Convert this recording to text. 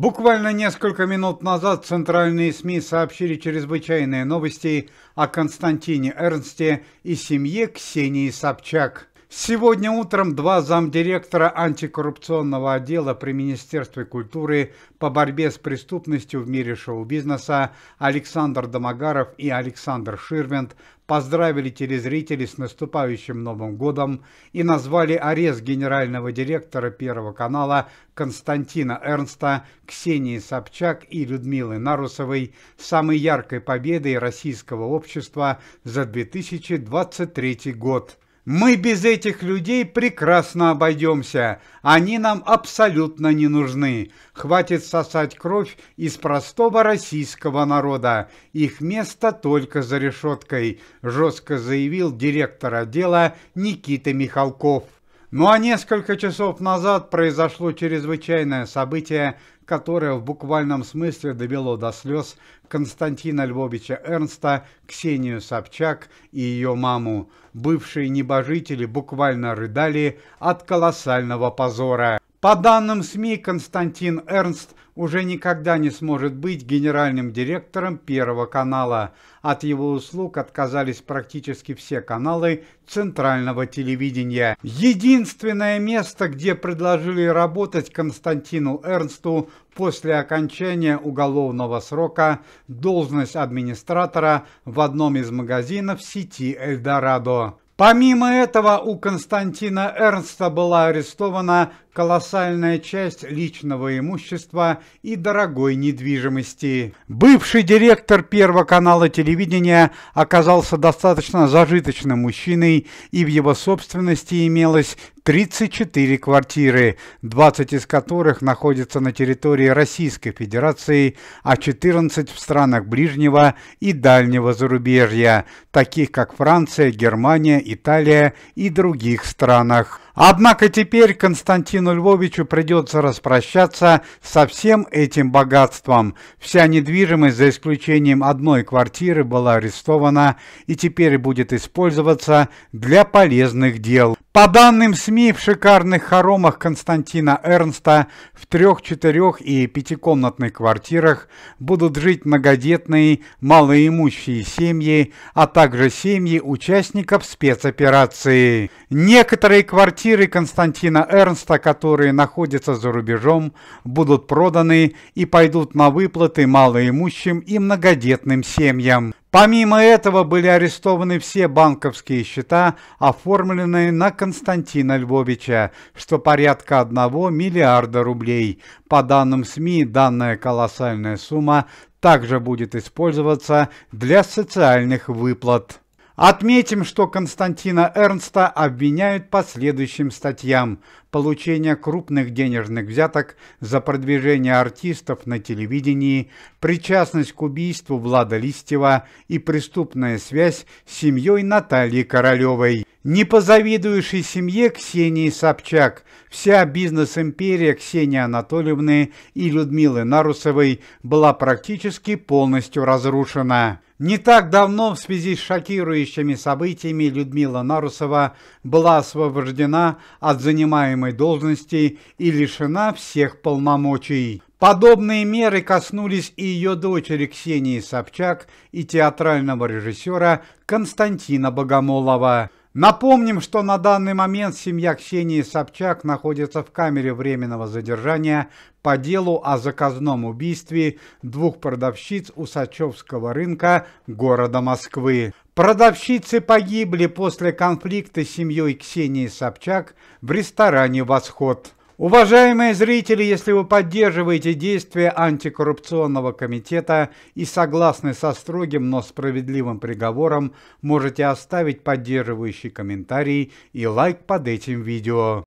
Буквально несколько минут назад центральные СМИ сообщили чрезвычайные новости о Константине Эрнсте и семье Ксении Собчак. Сегодня утром два замдиректора антикоррупционного отдела при Министерстве культуры по борьбе с преступностью в мире шоу-бизнеса Александр Домогаров и Александр Ширвинд поздравили телезрителей с наступающим Новым годом и назвали арест генерального директора Первого канала Константина Эрнста, Ксении Собчак и Людмилы Нарусовой самой яркой победой российского общества за 2023 год. Мы без этих людей прекрасно обойдемся, они нам абсолютно не нужны. Хватит сосать кровь из простого российского народа, их место только за решеткой», жестко заявил директор отдела Никита Михалков. Ну а несколько часов назад произошло чрезвычайное событие, которое в буквальном смысле довело до слез Константина Львовича Эрнста, Ксению Собчак и ее маму. Бывшие небожители буквально рыдали от колоссального позора. По данным СМИ, Константин Эрнст уже никогда не сможет быть генеральным директором Первого канала. От его услуг отказались практически все каналы центрального телевидения. Единственное место, где предложили работать Константину Эрнсту после окончания уголовного срока, должность администратора в одном из магазинов сети «Эльдорадо». Помимо этого, у Константина Эрнста была арестована колоссальная часть личного имущества и дорогой недвижимости. Бывший директор Первого канала телевидения оказался достаточно зажиточным мужчиной, и в его собственности имелось 34 квартиры, 20 из которых находятся на территории Российской Федерации, а 14 в странах ближнего и дальнего зарубежья, таких как Франция, Германия, Италия и других странах. Однако теперь Константину Львовичу придется распрощаться со всем этим богатством. Вся недвижимость, за исключением одной квартиры, была арестована и теперь будет использоваться для полезных дел. По данным СМИ, в шикарных хоромах Константина Эрнста в трех, четырех и пятикомнатных квартирах будут жить многодетные малоимущие семьи, а также семьи участников спецоперации. Некоторые квартиры Константина Эрнста, которые находятся за рубежом, будут проданы и пойдут на выплаты малоимущим и многодетным семьям. Помимо этого были арестованы все банковские счета, оформленные на Константина Львовича, что порядка 1 миллиарда рублей. По данным СМИ, данная колоссальная сумма также будет использоваться для социальных выплат. Отметим, что Константина Эрнста обвиняют по следующим статьям. Получение крупных денежных взяток за продвижение артистов на телевидении, причастность к убийству Влада Листьева и преступная связь с семьей Натальи Королевой. Не позавидующей семье Ксении Собчак, вся бизнес-империя Ксении Анатольевны и Людмилы Нарусовой была практически полностью разрушена. Не так давно в связи с шокирующими событиями Людмила Нарусова была освобождена от занимаемой должности и лишена всех полномочий. Подобные меры коснулись и ее дочери Ксении Собчак и театрального режиссера Константина Богомолова. Напомним, что на данный момент семья Ксении Собчак находится в камере временного задержания по делу о заказном убийстве двух продавщиц Усачевского рынка города Москвы. Продавщицы погибли после конфликта с семьей Ксении Собчак в ресторане «Восход». Уважаемые зрители, если вы поддерживаете действия антикоррупционного комитета и согласны со строгим, но справедливым приговором, можете оставить поддерживающий комментарий и лайк под этим видео.